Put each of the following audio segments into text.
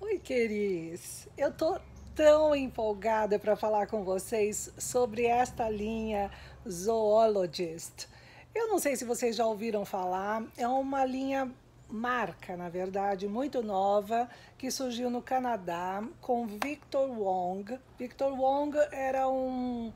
Oi, queridos. Eu tô tão empolgada para falar com vocês sobre esta linha Zoologist. Eu não sei se vocês já ouviram falar, é uma linha marca, na verdade, muito nova, que surgiu no Canadá com Victor Wong. Victor Wong era um,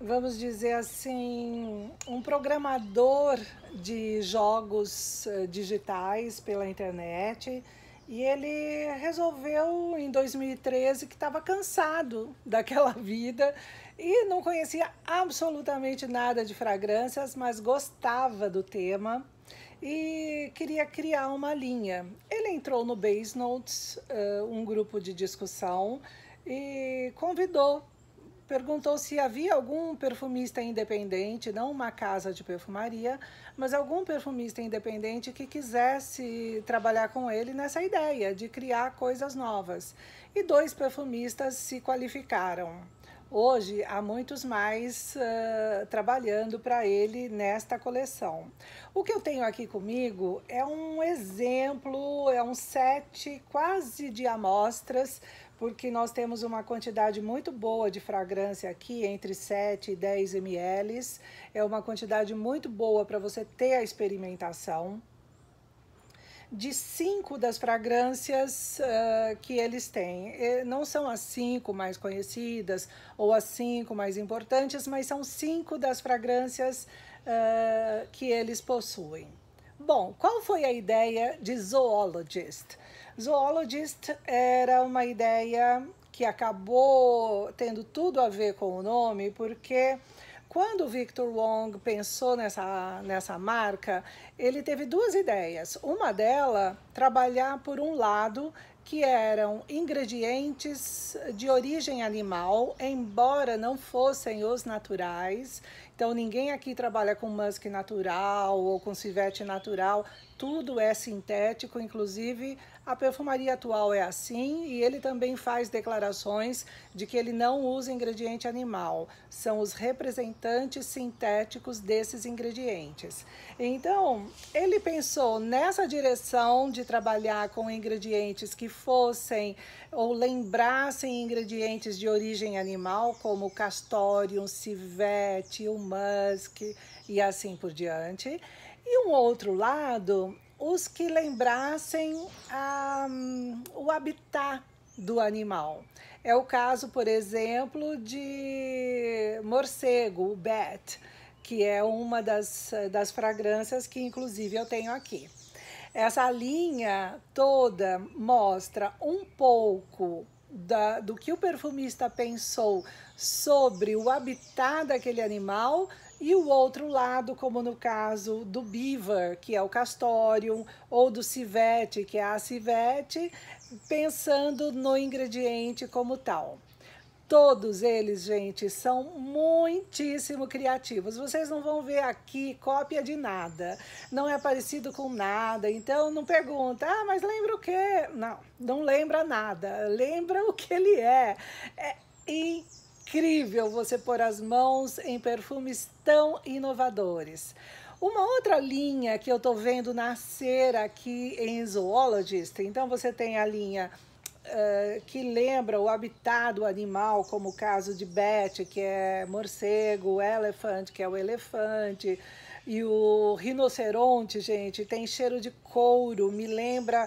vamos dizer assim, um programador de jogos eh, digitais pela internet e ele resolveu em 2013 que estava cansado daquela vida e não conhecia absolutamente nada de fragrâncias, mas gostava do tema e queria criar uma linha. Ele entrou no Base Notes, eh, um grupo de discussão, e convidou perguntou se havia algum perfumista independente, não uma casa de perfumaria, mas algum perfumista independente que quisesse trabalhar com ele nessa ideia de criar coisas novas. E dois perfumistas se qualificaram. Hoje há muitos mais uh, trabalhando para ele nesta coleção. O que eu tenho aqui comigo é um exemplo, é um set quase de amostras porque nós temos uma quantidade muito boa de fragrância aqui, entre 7 e 10 ml. É uma quantidade muito boa para você ter a experimentação. De cinco das fragrâncias uh, que eles têm. E não são as cinco mais conhecidas ou as cinco mais importantes, mas são cinco das fragrâncias uh, que eles possuem. Bom, qual foi a ideia de Zoologist? Zoologist era uma ideia que acabou tendo tudo a ver com o nome, porque quando o Victor Wong pensou nessa, nessa marca, ele teve duas ideias. Uma delas trabalhar por um lado que eram ingredientes de origem animal, embora não fossem os naturais. Então ninguém aqui trabalha com musk natural ou com civete natural, tudo é sintético, inclusive a perfumaria atual é assim e ele também faz declarações de que ele não usa ingrediente animal, são os representantes sintéticos desses ingredientes. Então, ele pensou nessa direção de trabalhar com ingredientes que fossem ou lembrassem ingredientes de origem animal, como castorium, civete, o musk e assim por diante. E um outro lado os que lembrassem um, ah, o habitat do animal. É o caso, por exemplo, de morcego, o bat, que é uma das, das fragrâncias que, inclusive, eu tenho aqui. Essa linha toda mostra um pouco da, do que o perfumista pensou sobre o habitat daquele animal e o outro lado, como no caso do beaver, que é o castorium, ou do civete, que é a civete, pensando no ingrediente como tal. Todos eles, gente, são muitíssimo criativos. Vocês não vão ver aqui cópia de nada. Não é parecido com nada. Então não pergunta, ah, mas lembra o quê? Não, não lembra nada. Lembra o que ele é. É incrível incrível você pôr as mãos em perfumes tão inovadores. Uma outra linha que eu estou vendo nascer aqui em Zoologist, então você tem a linha uh, que lembra o habitat do animal, como o caso de Beth, que é morcego, elephant, que é o elefante, e o rinoceronte, gente, tem cheiro de couro, me lembra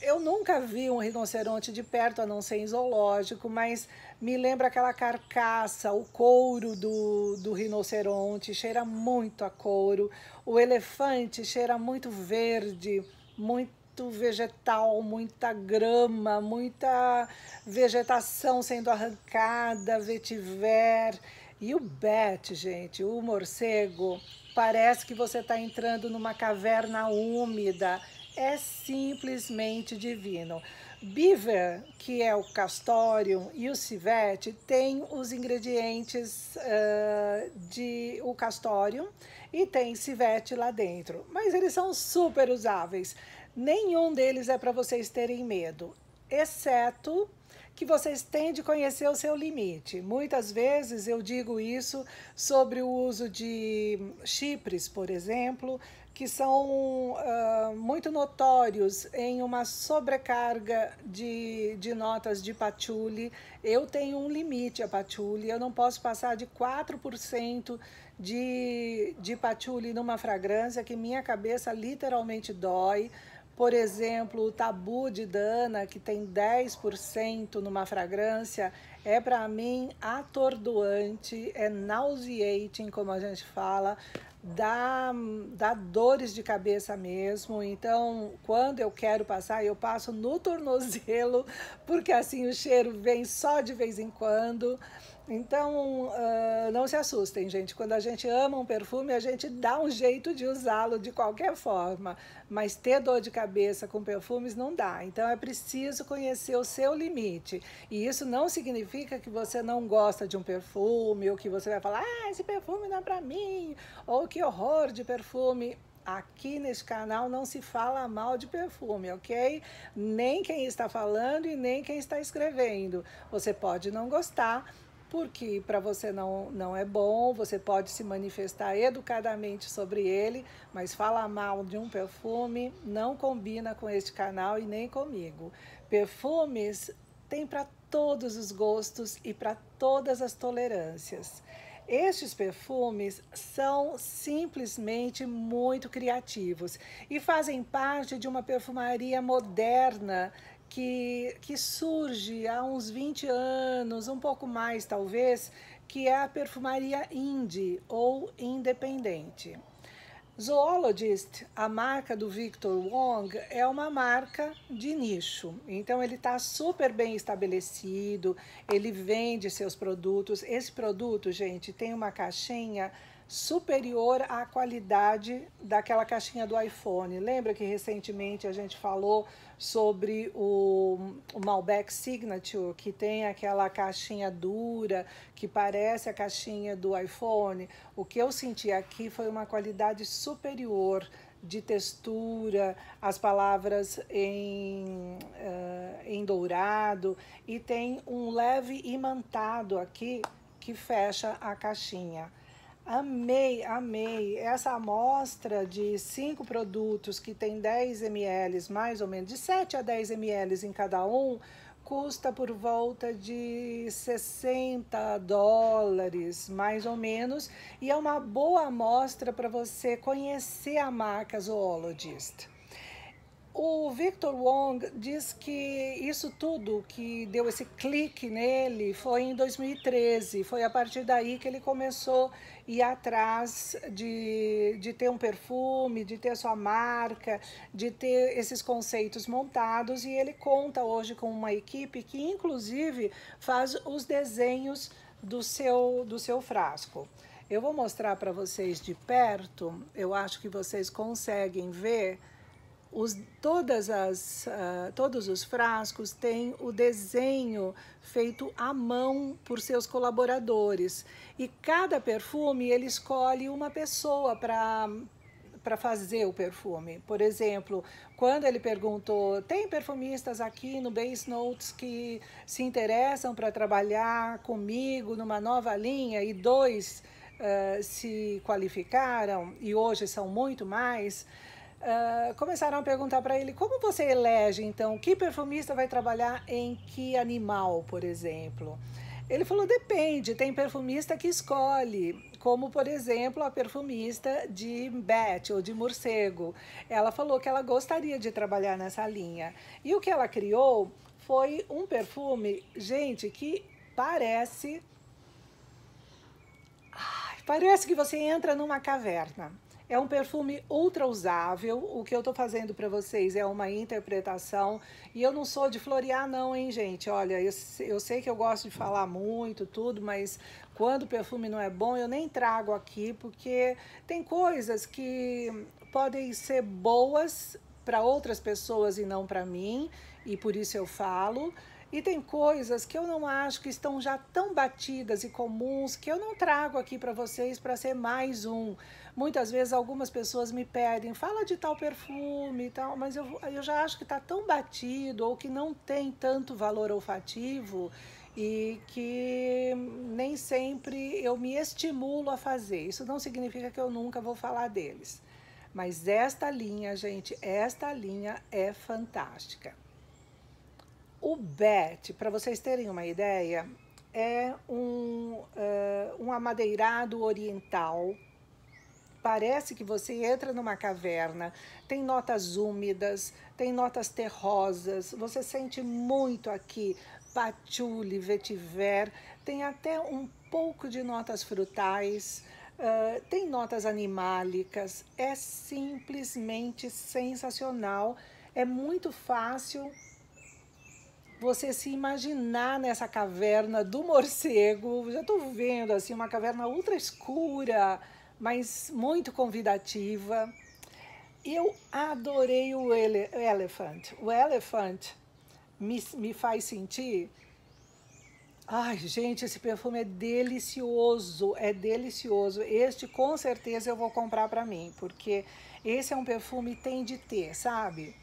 eu nunca vi um rinoceronte de perto, a não ser em zoológico, mas me lembra aquela carcaça, o couro do, do rinoceronte, cheira muito a couro. O elefante cheira muito verde, muito vegetal, muita grama, muita vegetação sendo arrancada, vetiver. E o bet, gente, o morcego, parece que você está entrando numa caverna úmida. É simplesmente divino. Beaver, que é o castório e o civete, tem os ingredientes uh, de o castório e tem civete lá dentro. Mas eles são super usáveis. Nenhum deles é para vocês terem medo, exceto que vocês têm de conhecer o seu limite. Muitas vezes eu digo isso sobre o uso de hum, chipres, por exemplo, que são uh, muito notórios em uma sobrecarga de, de notas de patchouli. Eu tenho um limite a patchouli, eu não posso passar de 4% de, de patchouli numa fragrância que minha cabeça literalmente dói. Por exemplo, o tabu de Dana, que tem 10% numa fragrância, é para mim atordoante, é nauseating, como a gente fala dá, dá dores de cabeça mesmo. Então, quando eu quero passar, eu passo no tornozelo, porque assim o cheiro vem só de vez em quando. Então, uh, não se assustem, gente. Quando a gente ama um perfume, a gente dá um jeito de usá-lo de qualquer forma. Mas ter dor de cabeça com perfumes não dá. Então, é preciso conhecer o seu limite. E isso não significa que você não gosta de um perfume, ou que você vai falar, ah, esse perfume não é para mim, ou que horror de perfume aqui neste canal não se fala mal de perfume, ok? Nem quem está falando e nem quem está escrevendo. Você pode não gostar, porque para você não, não é bom, você pode se manifestar educadamente sobre ele, mas falar mal de um perfume não combina com este canal e nem comigo. Perfumes tem para todos os gostos e para todas as tolerâncias. Estes perfumes são simplesmente muito criativos e fazem parte de uma perfumaria moderna que, que surge há uns 20 anos, um pouco mais talvez, que é a perfumaria indie ou independente. Zoologist, a marca do Victor Wong, é uma marca de nicho. Então ele está super bem estabelecido, ele vende seus produtos. Esse produto, gente, tem uma caixinha superior à qualidade daquela caixinha do iPhone. Lembra que recentemente a gente falou sobre o, o, Malbec Signature, que tem aquela caixinha dura, que parece a caixinha do iPhone? O que eu senti aqui foi uma qualidade superior de textura, as palavras em, uh, em dourado e tem um leve imantado aqui que fecha a caixinha. Amei, amei. Essa amostra de cinco produtos que tem 10 ml, mais ou menos, de 7 a 10 ml em cada um, custa por volta de 60 dólares, mais ou menos, e é uma boa amostra para você conhecer a marca Zoologist. O Victor Wong diz que isso tudo que deu esse clique nele foi em 2013. Foi a partir daí que ele começou a ir atrás de, de ter um perfume, de ter a sua marca, de ter esses conceitos montados. E ele conta hoje com uma equipe que, inclusive, faz os desenhos do seu, do seu frasco. Eu vou mostrar para vocês de perto, eu acho que vocês conseguem ver os, todas as, uh, todos os frascos têm o desenho feito à mão por seus colaboradores. E cada perfume ele escolhe uma pessoa para para fazer o perfume. Por exemplo, quando ele perguntou: tem perfumistas aqui no Base Notes que se interessam para trabalhar comigo numa nova linha e dois uh, se qualificaram e hoje são muito mais? Uh, começaram a perguntar para ele como você elege, então, que perfumista vai trabalhar em que animal, por exemplo. Ele falou: depende, tem perfumista que escolhe, como por exemplo a perfumista de Bat ou de morcego. Ela falou que ela gostaria de trabalhar nessa linha. E o que ela criou foi um perfume, gente, que parece. parece que você entra numa caverna. É um perfume ultra usável. O que eu tô fazendo para vocês é uma interpretação. E eu não sou de florear não, hein, gente? Olha, eu, eu sei que eu gosto de falar muito, tudo, mas quando o perfume não é bom, eu nem trago aqui, porque tem coisas que podem ser boas para outras pessoas e não para mim, e por isso eu falo. E tem coisas que eu não acho que estão já tão batidas e comuns que eu não trago aqui para vocês para ser mais um. Muitas vezes algumas pessoas me pedem, fala de tal perfume e tal, mas eu, eu já acho que está tão batido ou que não tem tanto valor olfativo e que nem sempre eu me estimulo a fazer. Isso não significa que eu nunca vou falar deles. Mas esta linha, gente, esta linha é fantástica. O BET, para vocês terem uma ideia, é um, uh, um amadeirado oriental. Parece que você entra numa caverna, tem notas úmidas, tem notas terrosas, você sente muito aqui patchouli, vetiver, tem até um pouco de notas frutais, uh, tem notas animálicas, é simplesmente sensacional, é muito fácil você se imaginar nessa caverna do morcego. Já estou vendo assim uma caverna ultra escura, mas muito convidativa. Eu adorei o ele Elephant. O Elephant me, me faz sentir. Ai, gente, esse perfume é delicioso, é delicioso. Este com certeza eu vou comprar para mim, porque esse é um perfume tem de ter, sabe?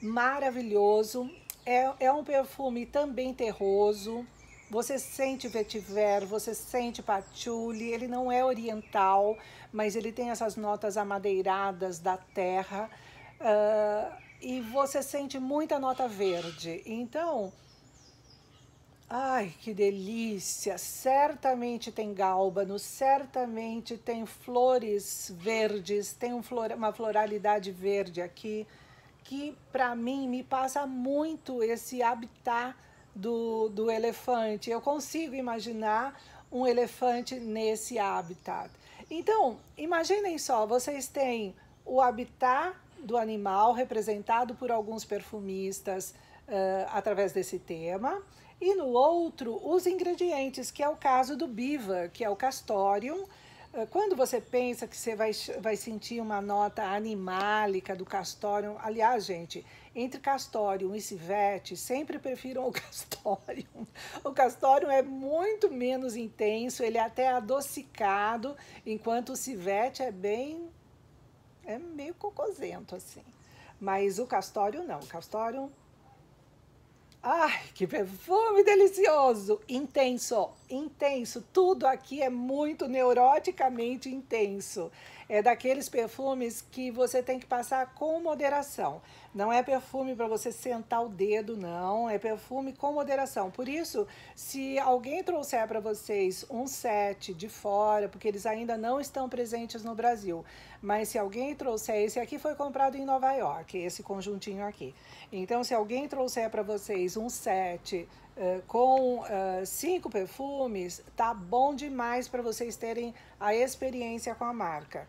maravilhoso. É, é um perfume também terroso. Você sente vetiver, você sente patchouli. Ele não é oriental, mas ele tem essas notas amadeiradas da terra. Uh, e você sente muita nota verde. Então, Ai, que delícia! Certamente tem gálbano, certamente tem flores verdes, tem um flor, uma floralidade verde aqui que para mim me passa muito esse habitat do, do elefante. Eu consigo imaginar um elefante nesse habitat. Então, imaginem só, vocês têm o habitat do animal representado por alguns perfumistas uh, através desse tema, e no outro, os ingredientes, que é o caso do biva, que é o castorium, eh, quando você pensa que você vai, vai sentir uma nota animálica do castório, aliás, gente, entre castório e civete, sempre prefiram o castório. O castório é muito menos intenso, ele é até adocicado, enquanto o civete é bem. é meio cocozento assim. Mas o castório não, o castório Ai, que perfume delicioso! Intenso, intenso. Tudo aqui é muito neuroticamente intenso é daqueles perfumes que você tem que passar com moderação. Não é perfume para você sentar o dedo, não. É perfume com moderação. Por isso, se alguém trouxer para vocês um set de fora, porque eles ainda não estão presentes no Brasil, mas se alguém trouxer, esse aqui foi comprado em Nova York, esse conjuntinho aqui. Então, se alguém trouxer para vocês um set Uh, com uh, cinco perfumes, tá bom demais para vocês terem a experiência com a marca.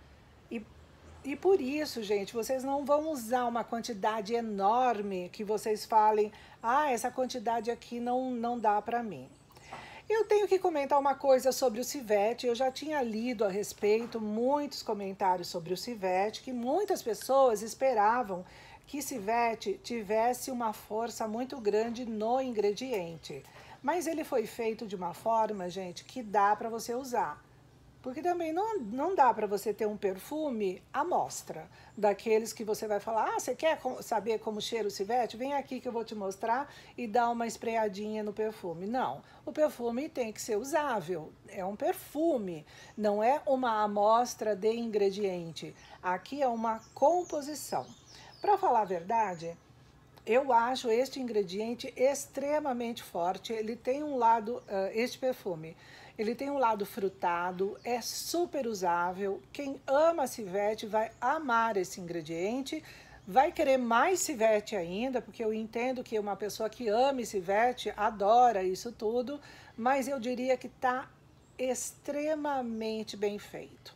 E por isso, gente, vocês não vão usar uma quantidade enorme que vocês falem, ah, essa quantidade aqui não, não dá para mim. Eu tenho que comentar uma coisa sobre o Civete. Eu já tinha lido a respeito muitos comentários sobre o Civete, que muitas pessoas esperavam que Civete tivesse uma força muito grande no ingrediente. Mas ele foi feito de uma forma, gente, que dá para você usar. Porque também não, não dá para você ter um perfume à mostra, daqueles que você vai falar: ah, você quer saber como cheira o civete? Vem aqui que eu vou te mostrar e dá uma espreadinha no perfume. Não, o perfume tem que ser usável, é um perfume, não é uma amostra de ingrediente. Aqui é uma composição. Para falar a verdade, eu acho este ingrediente extremamente forte. Ele tem um lado, uh, este perfume ele tem um lado frutado, é super usável. Quem ama civete vai amar esse ingrediente. Vai querer mais civete ainda, porque eu entendo que uma pessoa que ama civete adora isso tudo, mas eu diria que está extremamente bem feito.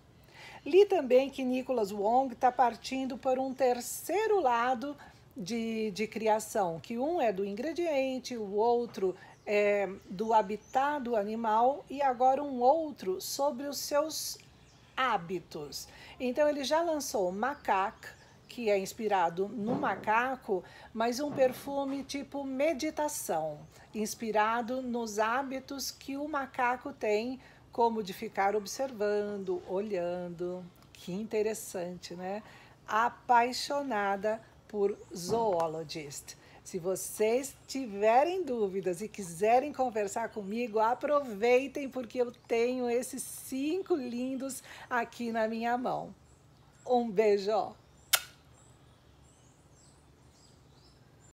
Li também que Nicholas Wong está partindo por um terceiro lado de, de criação, que um é do ingrediente, o outro é, do habitat do animal e agora um outro sobre os seus hábitos. Então ele já lançou Macaque, que é inspirado no macaco, mas um perfume tipo meditação, inspirado nos hábitos que o macaco tem, como de ficar observando, olhando. Que interessante, né? Apaixonada por Zoologist. Se vocês tiverem dúvidas e quiserem conversar comigo, aproveitem porque eu tenho esses cinco lindos aqui na minha mão. Um beijo!